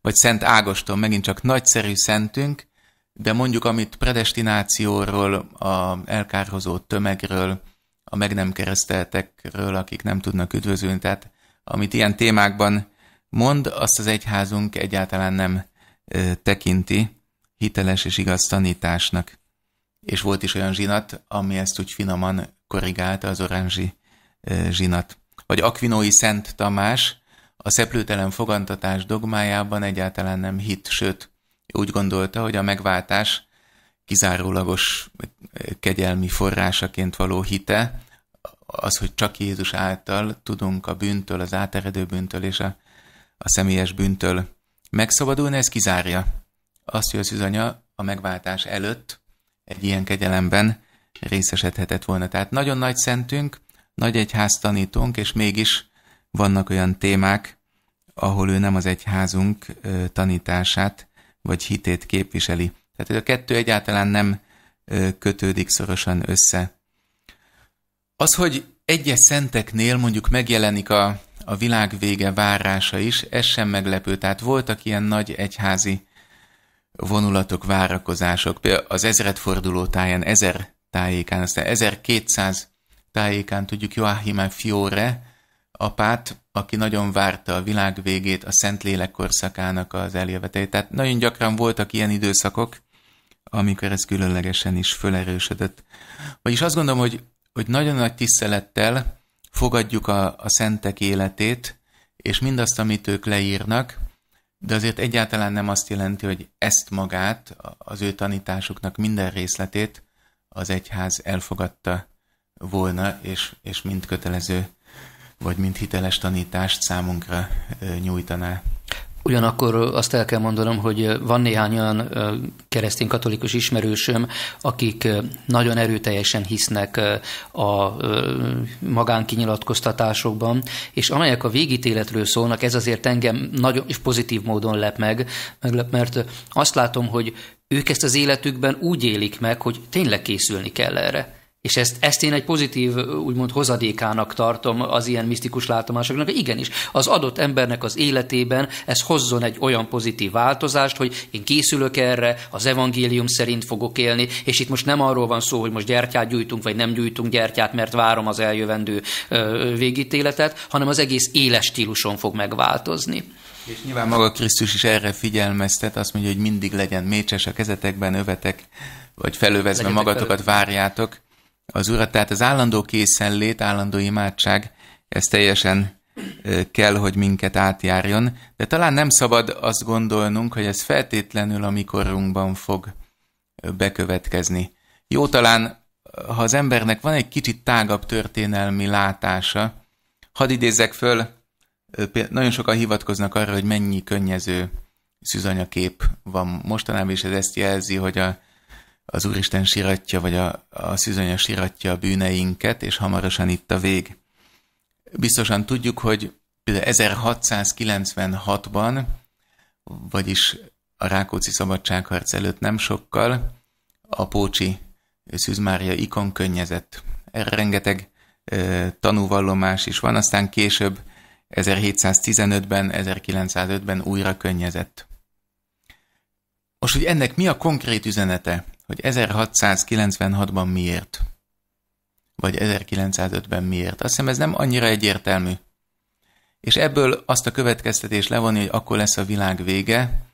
Vagy Szent Ágoston, megint csak nagyszerű szentünk, de mondjuk amit predestinációról, a elkárhozó tömegről, a meg nem kereszteltekről, akik nem tudnak üdvözülni, tehát amit ilyen témákban mond, azt az egyházunk egyáltalán nem ö, tekinti hiteles és igaz tanításnak. És volt is olyan zsinat, ami ezt úgy finoman korrigálta az oranzsi zsinat. Vagy Akvinói Szent Tamás a szeplőtelen fogantatás dogmájában egyáltalán nem hit, sőt, úgy gondolta, hogy a megváltás kizárólagos kegyelmi forrásaként való hite, az, hogy csak Jézus által tudunk a bűntől, az áteredő bűntől és a, a személyes bűntől megszabadulni, ez kizárja azt Asztiósz anya a megváltás előtt egy ilyen kegyelemben részesedhetett volna. Tehát nagyon nagy szentünk, nagy egyház tanítónk, és mégis vannak olyan témák, ahol ő nem az egyházunk tanítását vagy hitét képviseli. Tehát ez a kettő egyáltalán nem kötődik szorosan össze. Az, hogy egyes szenteknél mondjuk megjelenik a, a világ vége várása is, ez sem meglepő. Tehát voltak ilyen nagy egyházi vonulatok, várakozások. Például az ezredforduló táján, ezer tájékán, aztán 1200 tájékán tudjuk Joachim Fiore apát, aki nagyon várta a világ végét, a Szentlélek korszakának az eljövetét. Tehát nagyon gyakran voltak ilyen időszakok, amikor ez különlegesen is fölerősödött. Vagyis azt gondolom, hogy, hogy nagyon nagy tisztelettel fogadjuk a, a szentek életét, és mindazt, amit ők leírnak, de azért egyáltalán nem azt jelenti, hogy ezt magát, az ő tanításuknak minden részletét az egyház elfogadta volna, és, és mind kötelező, vagy mind hiteles tanítást számunkra nyújtaná. Ugyanakkor azt el kell mondanom, hogy van néhány olyan keresztény katolikus ismerősöm, akik nagyon erőteljesen hisznek a magánkinyilatkoztatásokban, és amelyek a végítéletről szólnak, ez azért engem nagyon és pozitív módon lep meg, meglep, mert azt látom, hogy ők ezt az életükben úgy élik meg, hogy tényleg készülni kell erre. És ezt, ezt én egy pozitív, úgymond hozadékának tartom az ilyen misztikus látomásoknak, hogy igenis, az adott embernek az életében ez hozzon egy olyan pozitív változást, hogy én készülök erre, az evangélium szerint fogok élni, és itt most nem arról van szó, hogy most gyertyát gyújtunk, vagy nem gyújtunk gyertyát, mert várom az eljövendő végítéletet, hanem az egész éles stíluson fog megváltozni. És nyilván maga Krisztus is erre figyelmeztet, azt mondja, hogy mindig legyen mécses a kezetekben, övetek, vagy felövezve Legyetek magatokat felövezve. várjátok az Urat. Tehát az állandó készenlét, állandó imádság, ez teljesen kell, hogy minket átjárjon, de talán nem szabad azt gondolnunk, hogy ez feltétlenül a mikorunkban fog bekövetkezni. Jó talán, ha az embernek van egy kicsit tágabb történelmi látása, hadd idézek föl, nagyon sokan hivatkoznak arra, hogy mennyi könnyező szűzanyakép van mostanában, és ez ezt jelzi, hogy a az Úristen siratja, vagy a, a szüzanya siratja a bűneinket, és hamarosan itt a vég. Biztosan tudjuk, hogy 1696-ban, vagyis a Rákóczi szabadságharc előtt nem sokkal, a Pócsi Szűzmária ikon könnyezett. Erre rengeteg e, tanúvallomás is van, aztán később 1715-ben, 1905-ben újra könnyezett. Most, hogy ennek mi a konkrét üzenete? hogy 1696-ban miért, vagy 1905-ben miért. Azt hiszem ez nem annyira egyértelmű. És ebből azt a következtetés levonni, hogy akkor lesz a világ vége,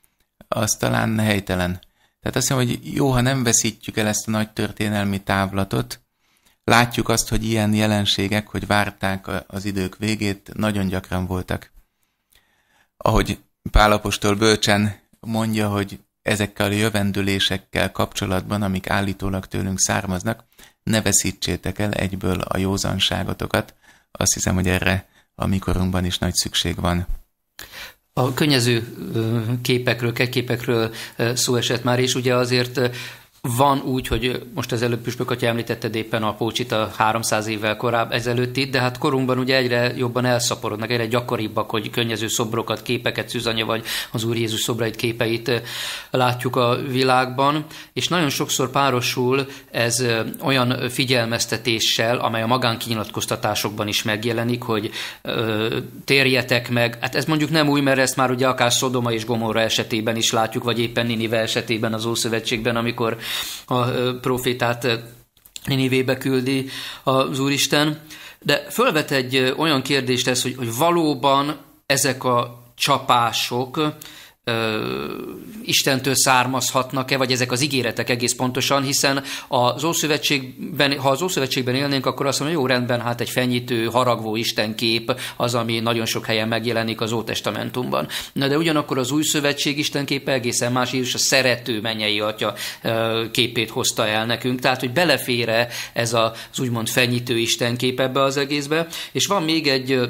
az talán helytelen. Tehát azt hiszem, hogy jó, ha nem veszítjük el ezt a nagy történelmi távlatot, látjuk azt, hogy ilyen jelenségek, hogy várták az idők végét, nagyon gyakran voltak. Ahogy Pálapostól bölcsen mondja, hogy ezekkel a jövendülésekkel kapcsolatban, amik állítólag tőlünk származnak, ne veszítsétek el egyből a józanságotokat. Azt hiszem, hogy erre a mikorunkban is nagy szükség van. A könnyező képekről, kegyképekről szó esett már, és ugye azért van úgy, hogy most az előbb Püspök atya említetted éppen a pócsit a 300 évvel korábban ezelőtt itt, de hát korunkban ugye egyre jobban elszaporodnak, egyre gyakoribbak, hogy könnyező szobrokat, képeket, Szüzanya vagy az Úr Jézus szobrait, képeit látjuk a világban, és nagyon sokszor párosul ez olyan figyelmeztetéssel, amely a magánkinyilatkoztatásokban is megjelenik, hogy ö, térjetek meg, hát ez mondjuk nem új, mert ezt már ugye akár Szodoma és Gomorra esetében is látjuk, vagy éppen Ninive esetében az Ószövetségben, amikor a profétát Ninivébe küldi az Úristen. De fölvet egy olyan kérdést ez, hogy, hogy valóban ezek a csapások, Istentől származhatnak-e, vagy ezek az ígéretek egész pontosan, hiszen az Ószövetségben, ha az Ószövetségben élnénk, akkor azt mondja, jó rendben, hát egy fenyítő, haragvó istenkép az, ami nagyon sok helyen megjelenik az Ótestamentumban. Na de ugyanakkor az Új Szövetség istenképe egészen más, és a szerető menyei atya képét hozta el nekünk, tehát hogy belefére ez az úgymond fenyítő kép ebbe az egészbe, és van még egy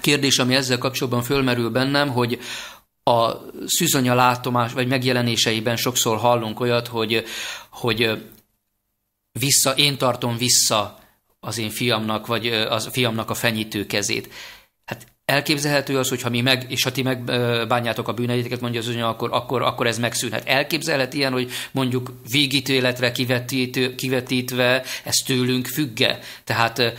kérdés, ami ezzel kapcsolatban fölmerül bennem, hogy a szűzanya látomás vagy megjelenéseiben sokszor hallunk olyat, hogy, hogy vissza, én tartom vissza az én fiamnak, vagy az fiamnak a fenyítő kezét. Hát Elképzelhető az, hogy ha mi meg, és ha ti megbánjátok a bűneiteket, mondja az anya, akkor, akkor, akkor ez megszűnhet. Elképzelhet ilyen, hogy mondjuk végítéletre kivetít, kivetítve ez tőlünk függe. Tehát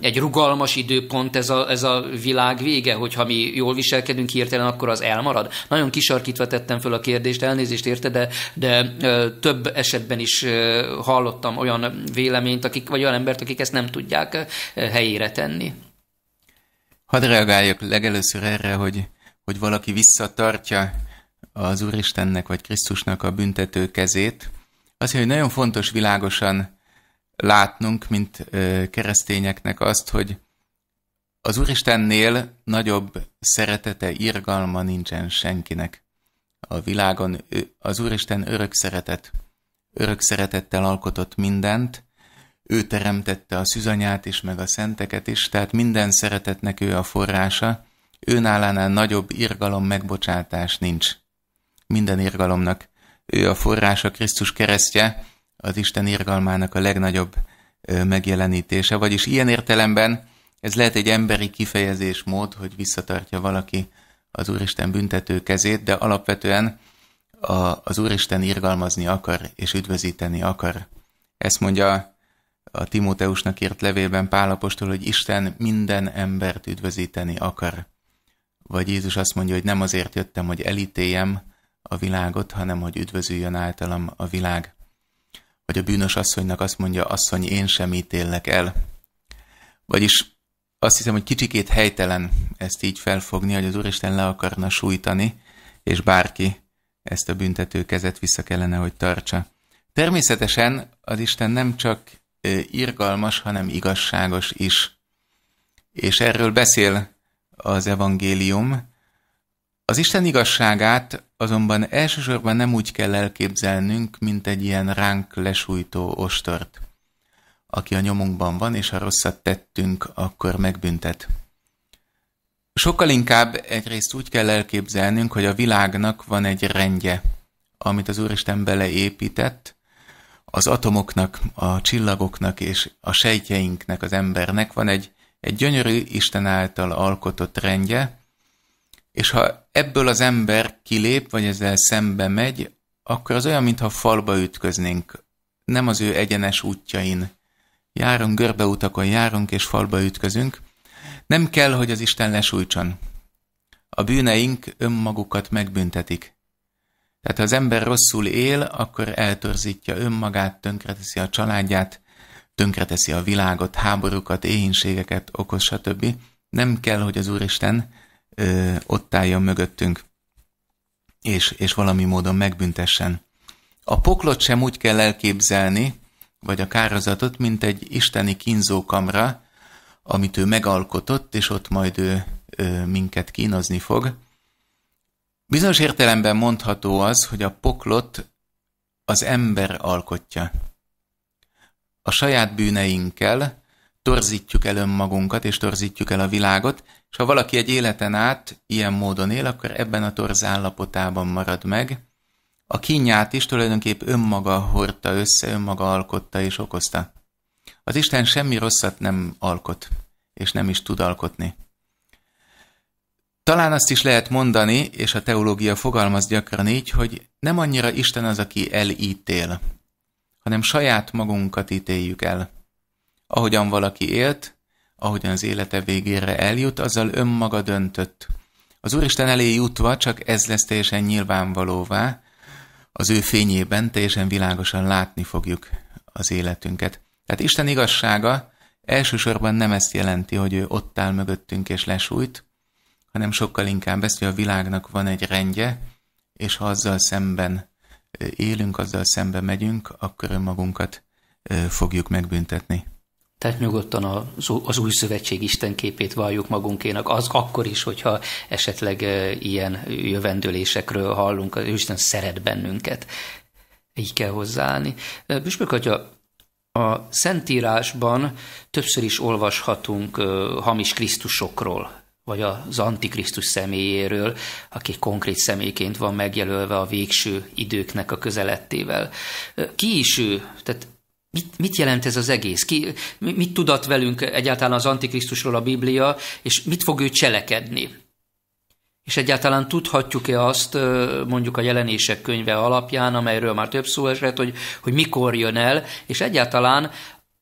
egy rugalmas időpont ez a, ez a világ vége, hogyha mi jól viselkedünk hirtelen, akkor az elmarad. Nagyon kisarkítva tettem föl a kérdést, elnézést érte, de, de több esetben is hallottam olyan véleményt, akik, vagy olyan embert, akik ezt nem tudják helyére tenni. Hadd reagáljak legelőször erre, hogy, hogy valaki visszatartja az Úristennek vagy Krisztusnak a büntető kezét. az, hogy nagyon fontos világosan látnunk, mint keresztényeknek azt, hogy az Úristennél nagyobb szeretete, irgalma nincsen senkinek a világon. Az Úristen örök szeretet, örök szeretettel alkotott mindent, ő teremtette a szüzanyát is, meg a szenteket is, tehát minden szeretetnek ő a forrása, nálánál nagyobb irgalom megbocsátás nincs. Minden irgalomnak ő a forrása, Krisztus keresztje, az Isten irgalmának a legnagyobb megjelenítése, vagyis ilyen értelemben ez lehet egy emberi kifejezés mód, hogy visszatartja valaki az Úristen büntető kezét, de alapvetően a, az Úristen irgalmazni akar és üdvözíteni akar. Ezt mondja a Timóteusnak írt levélben Pálapostól, hogy Isten minden embert üdvözíteni akar. Vagy Jézus azt mondja, hogy nem azért jöttem, hogy elítéljem a világot, hanem hogy üdvözüljön általam a világ. Vagy a bűnös asszonynak azt mondja, asszony, én sem ítéllek el. Vagyis azt hiszem, hogy kicsikét helytelen ezt így felfogni, hogy az Úristen le akarna sújtani, és bárki ezt a büntető kezet vissza kellene, hogy tartsa. Természetesen az Isten nem csak irgalmas, hanem igazságos is. És erről beszél az evangélium. Az Isten igazságát azonban elsősorban nem úgy kell elképzelnünk, mint egy ilyen ránk lesújtó ostort, aki a nyomunkban van, és ha rosszat tettünk, akkor megbüntet. Sokkal inkább egyrészt úgy kell elképzelnünk, hogy a világnak van egy rendje, amit az Úristen beleépített, az atomoknak, a csillagoknak és a sejtjeinknek, az embernek van egy, egy gyönyörű Isten által alkotott rendje, és ha ebből az ember kilép, vagy ezzel szembe megy, akkor az olyan, mintha falba ütköznénk. Nem az ő egyenes útjain. Járunk görbeutakon, járunk és falba ütközünk. Nem kell, hogy az Isten lesújtson. A bűneink önmagukat megbüntetik. Tehát ha az ember rosszul él, akkor eltorzítja önmagát, tönkreteszi a családját, tönkreteszi a világot, háborúkat, éhénységeket okoz, stb. Nem kell, hogy az Úristen ö, ott álljon mögöttünk, és, és valami módon megbüntessen. A poklot sem úgy kell elképzelni, vagy a kározatot, mint egy isteni kínzókamra, amit ő megalkotott, és ott majd ő, ö, minket kínozni fog. Bizonyos értelemben mondható az, hogy a poklot az ember alkotja. A saját bűneinkkel torzítjuk el önmagunkat, és torzítjuk el a világot, és ha valaki egy életen át ilyen módon él, akkor ebben a torz állapotában marad meg. A kínját is tulajdonképp önmaga hordta össze, önmaga alkotta és okozta. Az Isten semmi rosszat nem alkot, és nem is tud alkotni. Talán azt is lehet mondani, és a teológia fogalmaz gyakran így, hogy nem annyira Isten az, aki elítél, hanem saját magunkat ítéljük el. Ahogyan valaki élt, ahogyan az élete végére eljut, azzal önmaga döntött. Az Úristen elé jutva csak ez lesz teljesen nyilvánvalóvá, az ő fényében teljesen világosan látni fogjuk az életünket. Tehát Isten igazsága elsősorban nem ezt jelenti, hogy ő ott áll mögöttünk és lesújt, hanem sokkal inkább ezt, hogy a világnak van egy rendje, és ha azzal szemben élünk, azzal szembe megyünk, akkor önmagunkat fogjuk megbüntetni. Tehát nyugodtan az, az új szövetség Isten képét valljuk magunkénak, az akkor is, hogyha esetleg ilyen jövendőlésekről hallunk, az Isten szeret bennünket. Így kell hozzáállni. Büspök atya, a Szentírásban többször is olvashatunk hamis Krisztusokról, vagy az Antikrisztus személyéről, aki konkrét személyként van megjelölve a végső időknek a közelettével. Ki is ő? Tehát Mit, mit jelent ez az egész? Ki, mit tudat velünk egyáltalán az Antikrisztusról a Biblia, és mit fog ő cselekedni? És egyáltalán tudhatjuk-e azt, mondjuk a jelenések könyve alapján, amelyről már több szó esett, hogy, hogy mikor jön el, és egyáltalán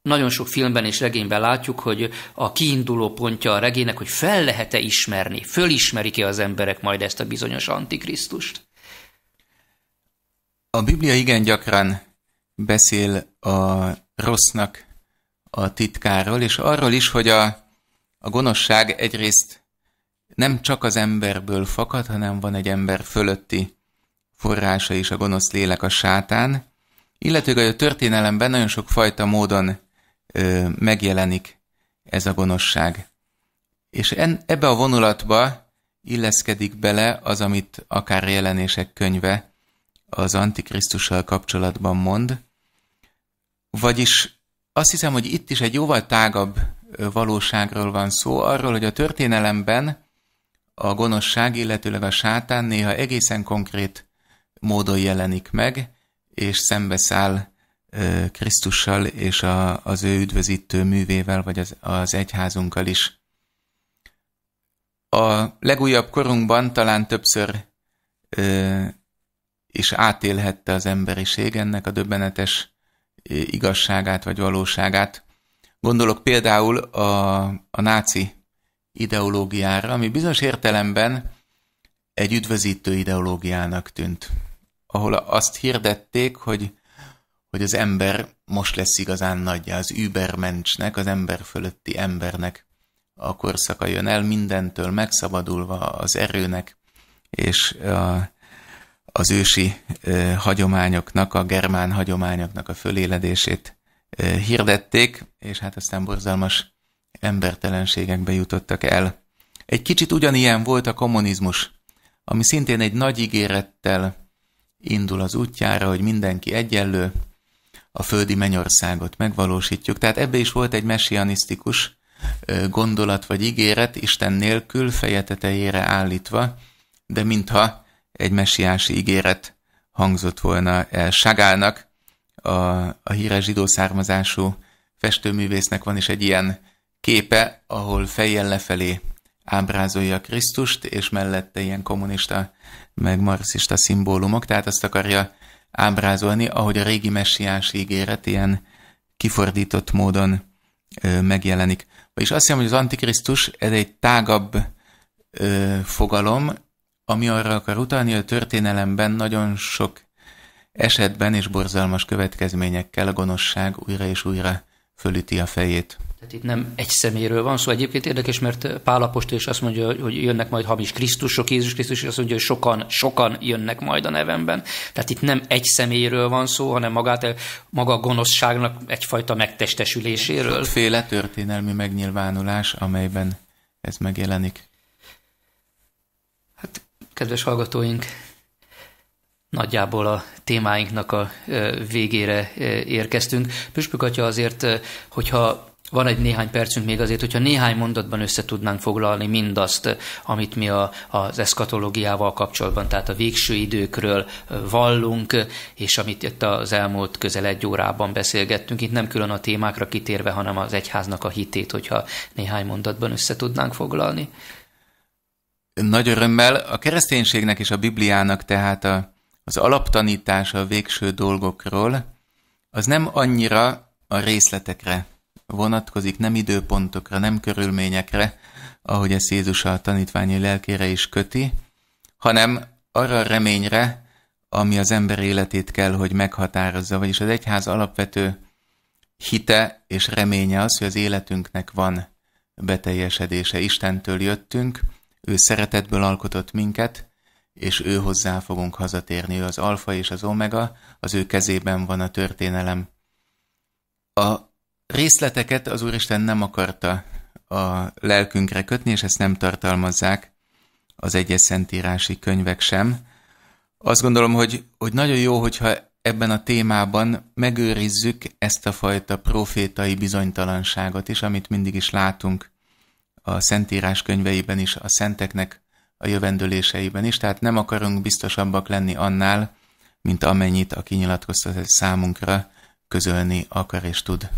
nagyon sok filmben és regényben látjuk, hogy a kiinduló pontja a regének, hogy fel lehet-e ismerni, fölismerik-e az emberek majd ezt a bizonyos antikrisztust. A Biblia igen gyakran beszél a rossznak a titkáról, és arról is, hogy a, a gonoszság egyrészt nem csak az emberből fakad, hanem van egy ember fölötti forrása is a gonosz lélek, a sátán, illetőleg a történelemben nagyon sok fajta módon ö, megjelenik ez a gonoszság. És en, ebbe a vonulatba illeszkedik bele az, amit akár jelenések könyve az Antikrisztussal kapcsolatban mond. Vagyis azt hiszem, hogy itt is egy jóval tágabb valóságról van szó, arról, hogy a történelemben a gonoszság, illetőleg a sátán néha egészen konkrét módon jelenik meg, és szembeszáll Krisztussal és a, az ő üdvözítő művével, vagy az, az egyházunkkal is. A legújabb korunkban talán többször ö, is átélhette az emberiség ennek a döbbenetes igazságát vagy valóságát. Gondolok például a, a náci ideológiára, ami bizonyos értelemben egy üdvözítő ideológiának tűnt, ahol azt hirdették, hogy hogy az ember most lesz igazán nagyja, az übermenschnek, az ember fölötti embernek a korszaka jön el, mindentől megszabadulva az erőnek és a, az ősi e, hagyományoknak, a germán hagyományoknak a föléledését e, hirdették, és hát aztán borzalmas embertelenségekbe jutottak el. Egy kicsit ugyanilyen volt a kommunizmus, ami szintén egy nagy ígérettel indul az útjára, hogy mindenki egyenlő, a földi mennyországot megvalósítjuk. Tehát ebbe is volt egy messianisztikus gondolat vagy ígéret, Isten nélkül feje tetejére állítva, de mintha egy messiási ígéret hangzott volna el Ságálnak, a, a híres zsidó származású festőművésznek van is egy ilyen képe, ahol fejjel lefelé ábrázolja Krisztust, és mellette ilyen kommunista, meg marxista szimbólumok, tehát azt akarja ábrázolni, ahogy a régi messiás ígéret ilyen kifordított módon ö, megjelenik. És azt hiszem, hogy az Antikrisztus ez egy tágabb ö, fogalom, ami arra akar utalni, hogy a történelemben nagyon sok esetben és borzalmas következményekkel a gonoszság újra és újra fölüti a fejét. Tehát itt nem egy szeméről van szó. Szóval egyébként érdekes, mert Pál Apostol is azt mondja, hogy jönnek majd hamis Krisztusok, Jézus Krisztus is azt mondja, hogy sokan, sokan jönnek majd a nevemben. Tehát itt nem egy szeméről van szó, hanem magát, maga a gonoszságnak egyfajta megtestesüléséről. Féle történelmi megnyilvánulás, amelyben ez megjelenik. Hát, kedves hallgatóink, nagyjából a témáinknak a végére érkeztünk. Püspök atya azért, hogyha van egy néhány percünk még azért, hogyha néhány mondatban össze tudnánk foglalni mindazt, amit mi a, az eszkatológiával kapcsolatban, tehát a végső időkről vallunk, és amit itt az elmúlt közel egy órában beszélgettünk, itt nem külön a témákra kitérve, hanem az egyháznak a hitét, hogyha néhány mondatban össze tudnánk foglalni. Nagy örömmel. A kereszténységnek és a Bibliának tehát a, az alaptanítása a végső dolgokról, az nem annyira a részletekre vonatkozik, nem időpontokra, nem körülményekre, ahogy ezt Jézus a tanítványi lelkére is köti, hanem arra a reményre, ami az ember életét kell, hogy meghatározza, vagyis az egyház alapvető hite és reménye az, hogy az életünknek van beteljesedése. Istentől jöttünk, ő szeretetből alkotott minket, és ő hozzá fogunk hazatérni. Ő az alfa és az omega, az ő kezében van a történelem. A részleteket az Úristen nem akarta a lelkünkre kötni, és ezt nem tartalmazzák az egyes szentírási könyvek sem. Azt gondolom, hogy, hogy nagyon jó, hogyha ebben a témában megőrizzük ezt a fajta profétai bizonytalanságot is, amit mindig is látunk a Szentírás könyveiben is, a szenteknek a jövendőléseiben is, tehát nem akarunk biztosabbak lenni annál, mint amennyit a kinyilatkoztatás számunkra közölni akar és tud.